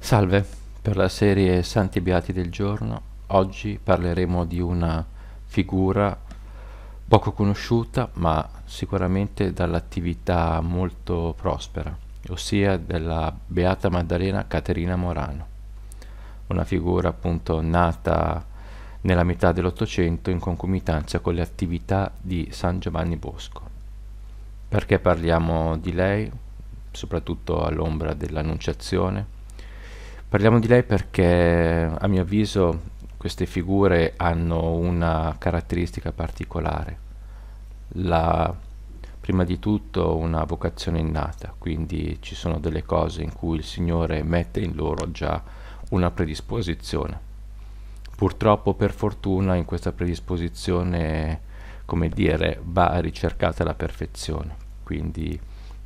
Salve, per la serie Santi Beati del Giorno oggi parleremo di una figura poco conosciuta ma sicuramente dall'attività molto prospera, ossia della Beata Maddalena Caterina Morano, una figura appunto nata nella metà dell'Ottocento in concomitanza con le attività di San Giovanni Bosco. Perché parliamo di lei, soprattutto all'ombra dell'Annunciazione? Parliamo di lei perché a mio avviso queste figure hanno una caratteristica particolare, la, prima di tutto una vocazione innata, quindi ci sono delle cose in cui il Signore mette in loro già una predisposizione. Purtroppo per fortuna in questa predisposizione, come dire, va ricercata la perfezione, quindi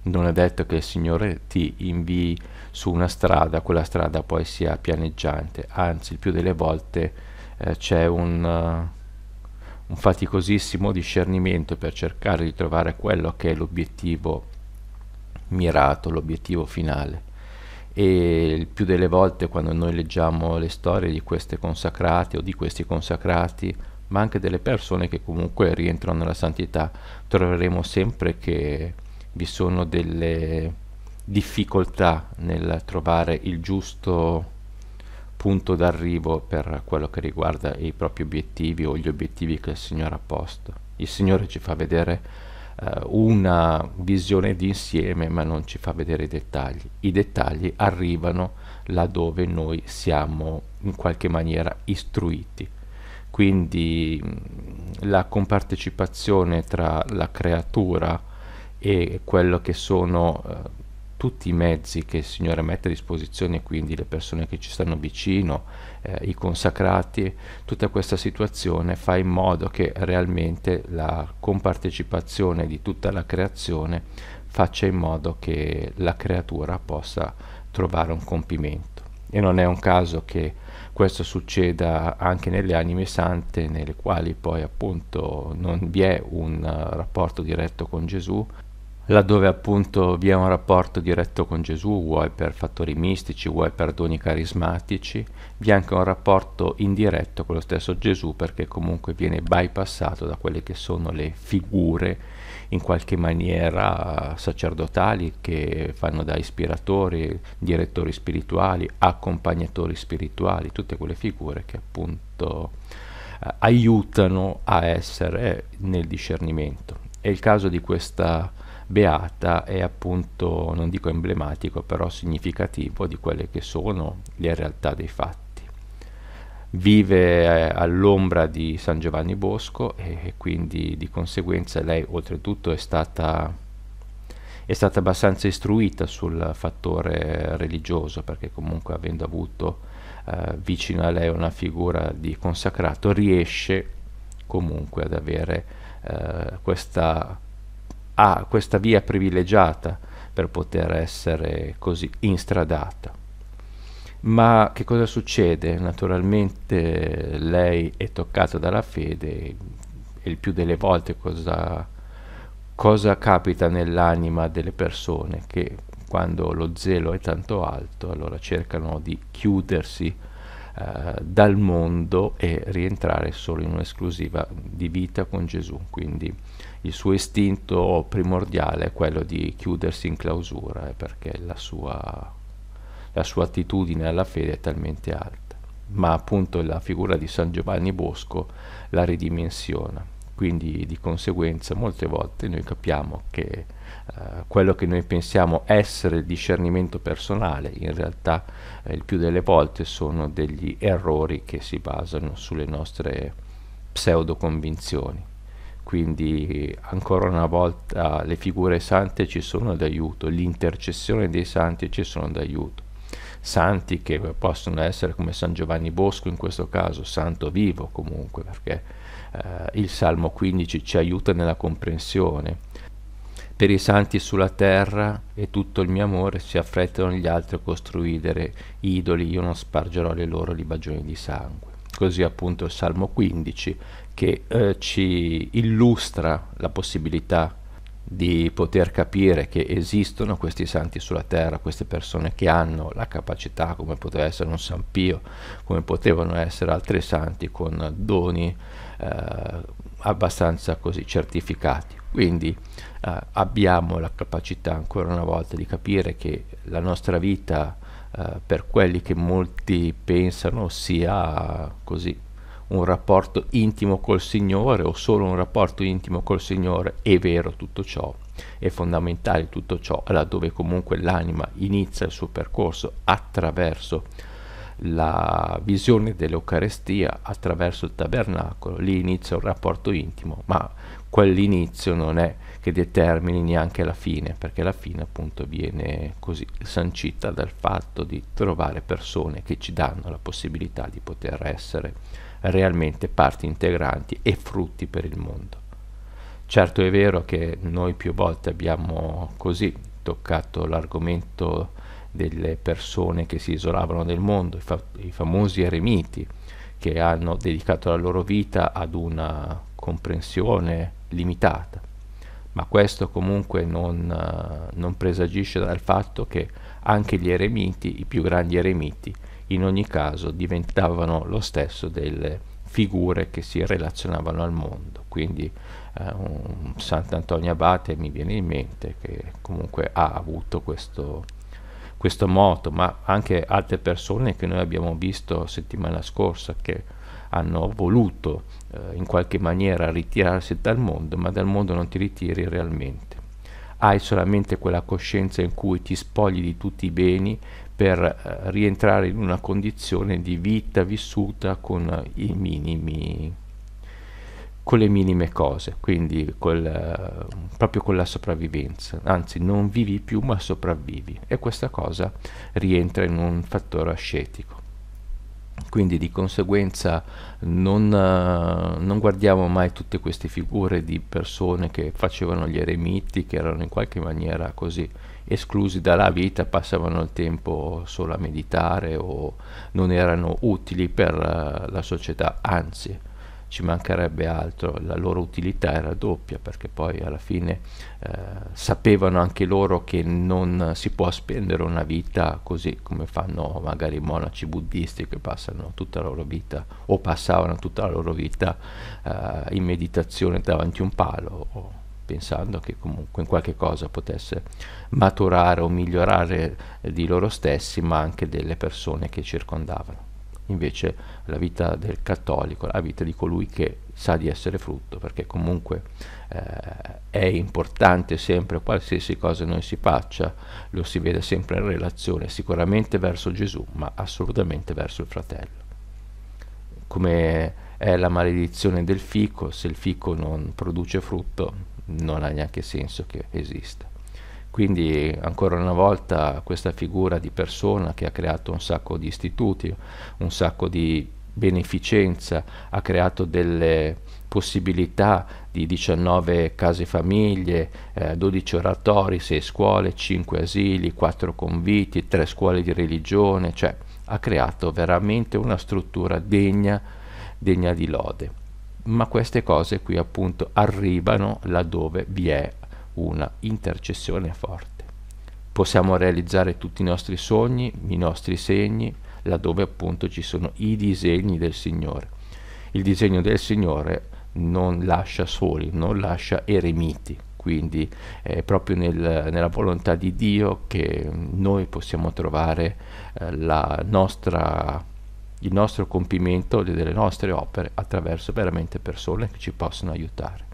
non è detto che il Signore ti invii su una strada, quella strada poi sia pianeggiante, anzi il più delle volte eh, c'è un, uh, un, faticosissimo discernimento per cercare di trovare quello che è l'obiettivo mirato, l'obiettivo finale. E il più delle volte quando noi leggiamo le storie di queste consacrate o di questi consacrati, ma anche delle persone che comunque rientrano nella santità, troveremo sempre che vi sono delle difficoltà nel trovare il giusto punto d'arrivo per quello che riguarda i propri obiettivi o gli obiettivi che il Signore ha posto. Il Signore ci fa vedere eh, una visione d'insieme ma non ci fa vedere i dettagli. I dettagli arrivano laddove noi siamo in qualche maniera istruiti. Quindi mm, la compartecipazione tra la creatura e e quello che sono eh, tutti i mezzi che il Signore mette a disposizione, quindi le persone che ci stanno vicino, eh, i consacrati, tutta questa situazione fa in modo che realmente la compartecipazione di tutta la creazione faccia in modo che la creatura possa trovare un compimento. E non è un caso che questo succeda anche nelle anime sante, nelle quali poi appunto non vi è un uh, rapporto diretto con Gesù, laddove appunto vi è un rapporto diretto con Gesù, vuoi per fattori mistici, vuoi per doni carismatici, vi è anche un rapporto indiretto con lo stesso Gesù perché comunque viene bypassato da quelle che sono le figure in qualche maniera sacerdotali che fanno da ispiratori, direttori spirituali, accompagnatori spirituali, tutte quelle figure che appunto eh, aiutano a essere nel discernimento. È il caso di questa beata è appunto, non dico emblematico, però significativo di quelle che sono le realtà dei fatti. Vive eh, all'ombra di San Giovanni Bosco e, e quindi di conseguenza lei oltretutto è stata è stata abbastanza istruita sul fattore religioso perché comunque avendo avuto eh, vicino a lei una figura di consacrato riesce comunque ad avere eh, questa ha questa via privilegiata per poter essere così instradata. Ma che cosa succede? Naturalmente lei è toccata dalla fede e il più delle volte cosa, cosa capita nell'anima delle persone che quando lo zelo è tanto alto allora cercano di chiudersi eh, dal mondo e rientrare solo in un'esclusiva di vita con Gesù. Quindi il suo istinto primordiale è quello di chiudersi in clausura eh, perché la sua, la sua attitudine alla fede è talmente alta. Ma appunto la figura di San Giovanni Bosco la ridimensiona quindi di conseguenza molte volte noi capiamo che eh, quello che noi pensiamo essere discernimento personale in realtà eh, il più delle volte sono degli errori che si basano sulle nostre pseudo convinzioni. Quindi ancora una volta le figure sante ci sono d'aiuto, l'intercessione dei santi ci sono d'aiuto santi che possono essere come San Giovanni Bosco in questo caso, santo vivo comunque, perché eh, il Salmo 15 ci aiuta nella comprensione. Per i santi sulla terra e tutto il mio amore si affrettano gli altri a costruire idoli, io non spargerò le loro libagioni di sangue. Così appunto il Salmo 15 che eh, ci illustra la possibilità di poter capire che esistono questi santi sulla terra, queste persone che hanno la capacità, come poteva essere un San Pio, come potevano essere altri santi, con doni eh, abbastanza così certificati. Quindi eh, abbiamo la capacità ancora una volta di capire che la nostra vita, eh, per quelli che molti pensano, sia così un rapporto intimo col Signore o solo un rapporto intimo col Signore, è vero tutto ciò, è fondamentale tutto ciò, laddove comunque l'anima inizia il suo percorso attraverso la visione dell'Eucarestia attraverso il tabernacolo, lì inizia un rapporto intimo, ma quell'inizio non è che determini neanche la fine, perché la fine appunto viene così sancita dal fatto di trovare persone che ci danno la possibilità di poter essere realmente parti integranti e frutti per il mondo. Certo è vero che noi più volte abbiamo così toccato l'argomento delle persone che si isolavano del mondo, i, fa- i famosi eremiti che hanno dedicato la loro vita ad una comprensione limitata. Ma questo comunque non, uh, non presagisce dal fatto che anche gli eremiti, i più grandi eremiti, in ogni caso diventavano lo stesso delle figure che si relazionavano al mondo. Quindi eh, Sant'Antonio Abate mi viene in mente che comunque ha avuto questo, questo moto, ma anche altre persone che noi abbiamo visto settimana scorsa che hanno voluto eh, in qualche maniera ritirarsi dal mondo, ma dal mondo non ti ritiri realmente. Hai solamente quella coscienza in cui ti spogli di tutti i beni per eh, rientrare in una condizione di vita vissuta con i minimi con le minime cose, quindi col, eh, proprio con la sopravvivenza, anzi non vivi più ma sopravvivi e questa cosa rientra in un fattore ascetico. Quindi di conseguenza non, eh, non guardiamo mai tutte queste figure di persone che facevano gli eremiti, che erano in qualche maniera così esclusi dalla vita, passavano il tempo solo a meditare o non erano utili per eh, la società, anzi ci mancherebbe altro, la loro utilità era doppia perché poi alla fine eh, sapevano anche loro che non si può spendere una vita così come fanno magari i monaci buddisti che passano tutta la loro vita o passavano tutta la loro vita eh, in meditazione davanti a un palo o pensando che comunque in qualche cosa potesse maturare o migliorare di loro stessi ma anche delle persone che circondavano invece la vita del cattolico, la vita di colui che sa di essere frutto, perché comunque eh, è importante sempre qualsiasi cosa noi si faccia, lo si vede sempre in relazione sicuramente verso Gesù, ma assolutamente verso il fratello. Come è la maledizione del fico, se il fico non produce frutto non ha neanche senso che esista. Quindi ancora una volta questa figura di persona che ha creato un sacco di istituti, un sacco di beneficenza, ha creato delle possibilità di 19 case famiglie, eh, 12 oratori, 6 scuole, 5 asili, 4 conviti, 3 scuole di religione, cioè ha creato veramente una struttura degna, degna di lode. Ma queste cose qui appunto arrivano laddove vi è una intercessione forte. Possiamo realizzare tutti i nostri sogni, i nostri segni, laddove appunto ci sono i disegni del Signore. Il disegno del Signore non lascia soli, non lascia eremiti, quindi è proprio nel, nella volontà di Dio che noi possiamo trovare eh, nostra, il nostro compimento delle nostre opere attraverso veramente persone che ci possono aiutare.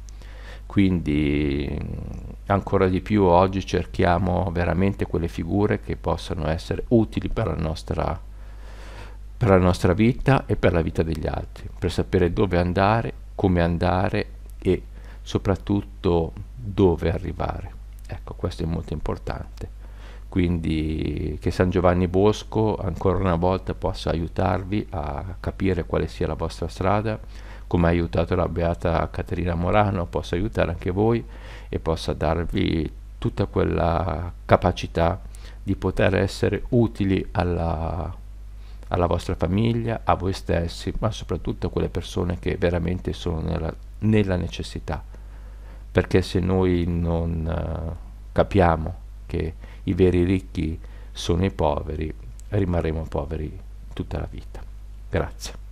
Quindi ancora di più oggi cerchiamo veramente quelle figure che possano essere utili per la nostra, per la nostra vita e per la vita degli altri, per sapere dove andare, come andare e soprattutto dove arrivare. Ecco, questo è molto importante. Quindi che San Giovanni Bosco ancora una volta possa aiutarvi a capire quale sia la vostra strada come ha aiutato la beata Caterina Morano, possa aiutare anche voi e possa darvi tutta quella capacità di poter essere utili alla, alla vostra famiglia, a voi stessi, ma soprattutto a quelle persone che veramente sono nella, nella necessità. Perché se noi non eh, capiamo che i veri ricchi sono i poveri, rimarremo poveri tutta la vita. Grazie.